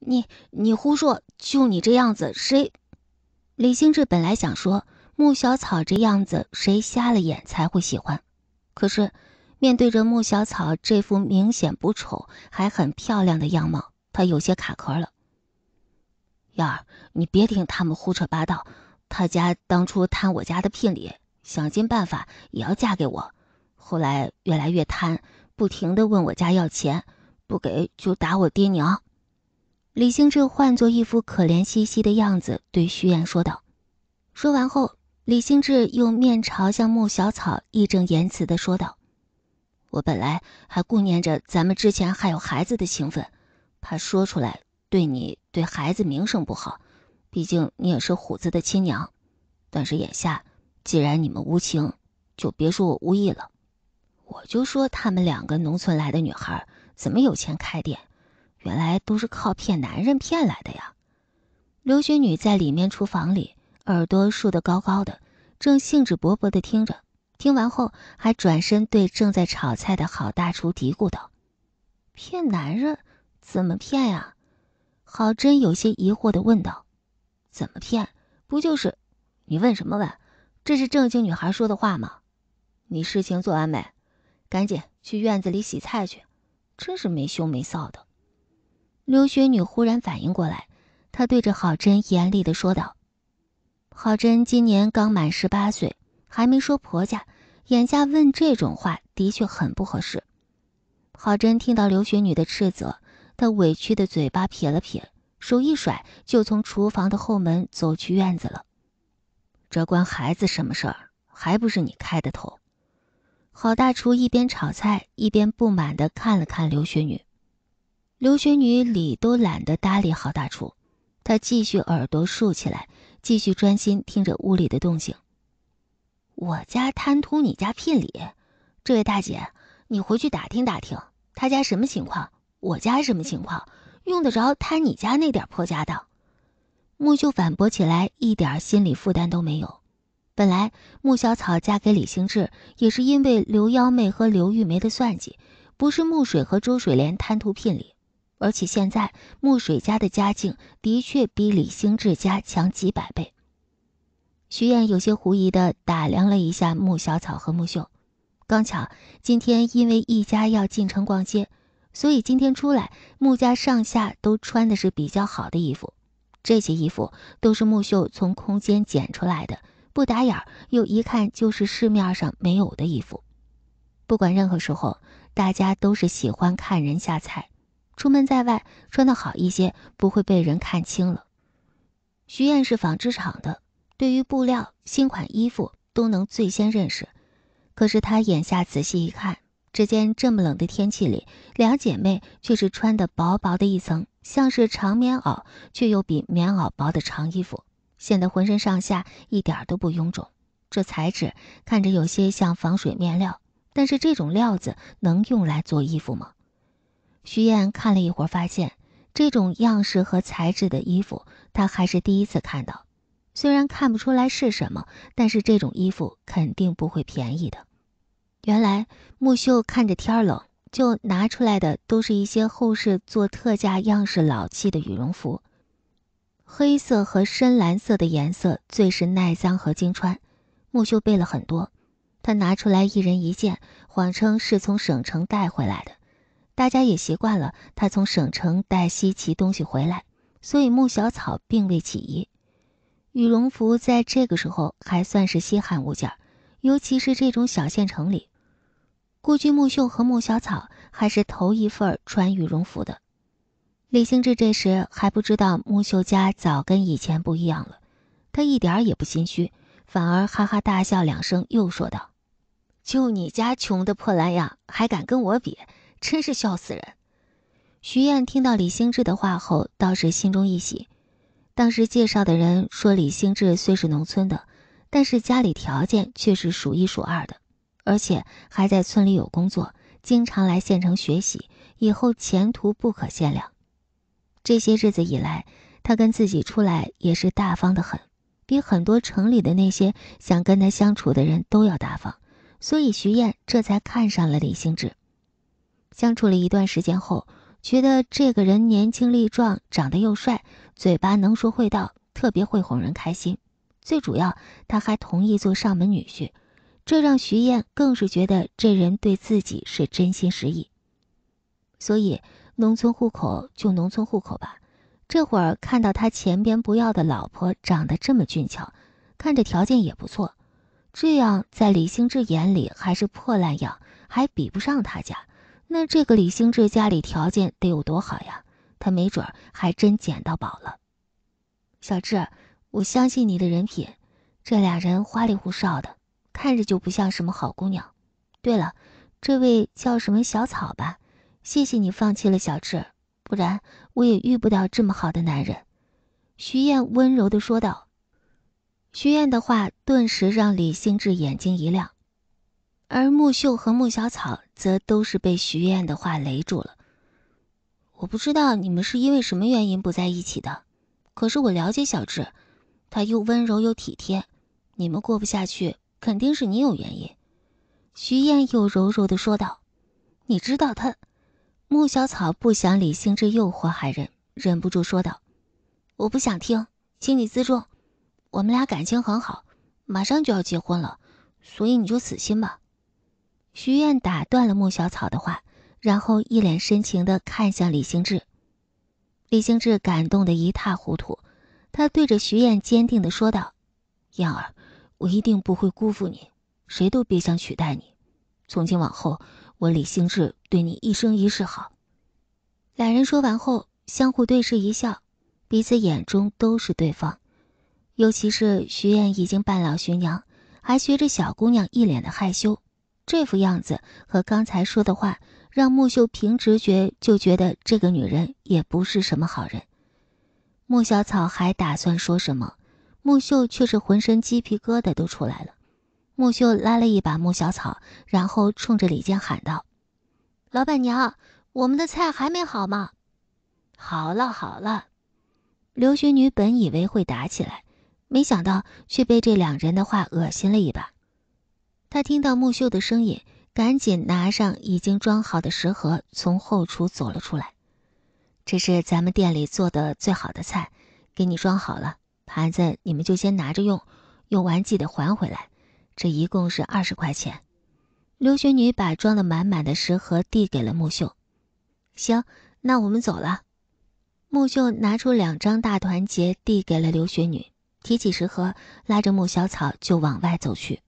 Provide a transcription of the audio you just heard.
你你胡说！就你这样子，谁？李兴志本来想说穆小草这样子，谁瞎了眼才会喜欢？可是，面对着穆小草这副明显不丑还很漂亮的样貌，他有些卡壳了。燕儿，你别听他们胡扯八道，他家当初贪我家的聘礼，想尽办法也要嫁给我，后来越来越贪，不停的问我家要钱，不给就打我爹娘。李兴志换作一副可怜兮兮的样子，对徐燕说道。说完后，李兴志又面朝向穆小草，义正言辞的说道：“我本来还顾念着咱们之前还有孩子的情分，怕说出来对你对孩子名声不好，毕竟你也是虎子的亲娘。但是眼下，既然你们无情，就别说我无意了。我就说他们两个农村来的女孩，怎么有钱开店？”原来都是靠骗男人骗来的呀！刘雪女在里面厨房里，耳朵竖得高高的，正兴致勃勃地听着。听完后，还转身对正在炒菜的郝大厨嘀咕道：“骗男人，怎么骗呀？”郝真有些疑惑地问道：“怎么骗？不就是……你问什么问？这是正经女孩说的话吗？你事情做完没？赶紧去院子里洗菜去！真是没羞没臊的。”刘雪女忽然反应过来，她对着郝珍严厉的说道：“郝珍今年刚满十八岁，还没说婆家，眼下问这种话的确很不合适。”郝珍听到刘雪女的斥责，她委屈的嘴巴撇了撇，手一甩就从厨房的后门走去院子了。这关孩子什么事儿？还不是你开的头！郝大厨一边炒菜一边不满的看了看刘雪女。刘玄女理都懒得搭理郝大厨，她继续耳朵竖起来，继续专心听着屋里的动静。我家贪图你家聘礼，这位大姐，你回去打听打听，他家什么情况，我家什么情况，用得着贪你家那点破家当？木秀反驳起来，一点心理负担都没有。本来木小草嫁给李兴志也是因为刘幺妹和刘玉梅的算计，不是木水和周水莲贪图聘礼。而且现在木水家的家境的确比李兴志家强几百倍。徐燕有些狐疑的打量了一下木小草和木秀，刚巧今天因为一家要进城逛街，所以今天出来木家上下都穿的是比较好的衣服，这些衣服都是木秀从空间捡出来的，不打眼儿，又一看就是市面上没有的衣服。不管任何时候，大家都是喜欢看人下菜。出门在外，穿的好一些，不会被人看清了。徐燕是纺织厂的，对于布料、新款衣服都能最先认识。可是她眼下仔细一看，只见这么冷的天气里，两姐妹却是穿的薄薄的一层，像是长棉袄，却又比棉袄薄的长衣服，显得浑身上下一点都不臃肿。这材质看着有些像防水面料，但是这种料子能用来做衣服吗？徐燕看了一会儿，发现这种样式和材质的衣服，她还是第一次看到。虽然看不出来是什么，但是这种衣服肯定不会便宜的。原来木秀看着天冷，就拿出来的都是一些后世做特价样式、老气的羽绒服。黑色和深蓝色的颜色最是耐脏和经穿。木秀备了很多，他拿出来一人一件，谎称是从省城带回来的。大家也习惯了他从省城带稀奇东西回来，所以穆小草并未起疑。羽绒服在这个时候还算是稀罕物件尤其是这种小县城里，估计穆秀和穆小草还是头一份穿羽绒服的。李兴志这时还不知道穆秀家早跟以前不一样了，他一点也不心虚，反而哈哈大笑两声，又说道：“就你家穷的破烂样，还敢跟我比？”真是笑死人！徐燕听到李兴志的话后，倒是心中一喜。当时介绍的人说，李兴志虽是农村的，但是家里条件却是数一数二的，而且还在村里有工作，经常来县城学习，以后前途不可限量。这些日子以来，他跟自己出来也是大方的很，比很多城里的那些想跟他相处的人都要大方，所以徐燕这才看上了李兴志。相处了一段时间后，觉得这个人年轻力壮，长得又帅，嘴巴能说会道，特别会哄人开心。最主要，他还同意做上门女婿，这让徐燕更是觉得这人对自己是真心实意。所以，农村户口就农村户口吧。这会儿看到他前边不要的老婆长得这么俊俏，看着条件也不错，这样在李兴志眼里还是破烂样，还比不上他家。那这个李兴志家里条件得有多好呀？他没准儿还真捡到宝了。小志，我相信你的人品，这俩人花里胡哨的，看着就不像什么好姑娘。对了，这位叫什么小草吧？谢谢你放弃了小志，不然我也遇不到这么好的男人。徐燕温柔的说道。徐燕的话顿时让李兴志眼睛一亮。而穆秀和穆小草则都是被徐燕的话雷住了。我不知道你们是因为什么原因不在一起的，可是我了解小智，他又温柔又体贴，你们过不下去肯定是你有原因。”徐燕又柔柔的说道，“你知道他？”穆小草不想理性之诱惑害人，忍不住说道：“我不想听，请你自重。我们俩感情很好，马上就要结婚了，所以你就死心吧。”徐燕打断了穆小草的话，然后一脸深情地看向李兴志。李兴志感动得一塌糊涂，他对着徐燕坚定地说道：“燕儿，我一定不会辜负你，谁都别想取代你。从今往后，我李兴志对你一生一世好。”两人说完后，相互对视一笑，彼此眼中都是对方。尤其是徐燕已经半老徐娘，还学着小姑娘一脸的害羞。这副样子和刚才说的话，让木秀凭直觉就觉得这个女人也不是什么好人。木小草还打算说什么，木秀却是浑身鸡皮疙瘩都出来了。木秀拉了一把木小草，然后冲着李健喊道：“老板娘，我们的菜还没好吗？”“好了好了。”刘学女本以为会打起来，没想到却被这两人的话恶心了一把。他听到木秀的声音，赶紧拿上已经装好的食盒，从后厨走了出来。这是咱们店里做的最好的菜，给你装好了。盘子你们就先拿着用，用完记得还回来。这一共是二十块钱。刘雪女把装的满满的食盒递给了木秀。行，那我们走了。木秀拿出两张大团结，递给了刘雪女，提起食盒，拉着木小草就往外走去。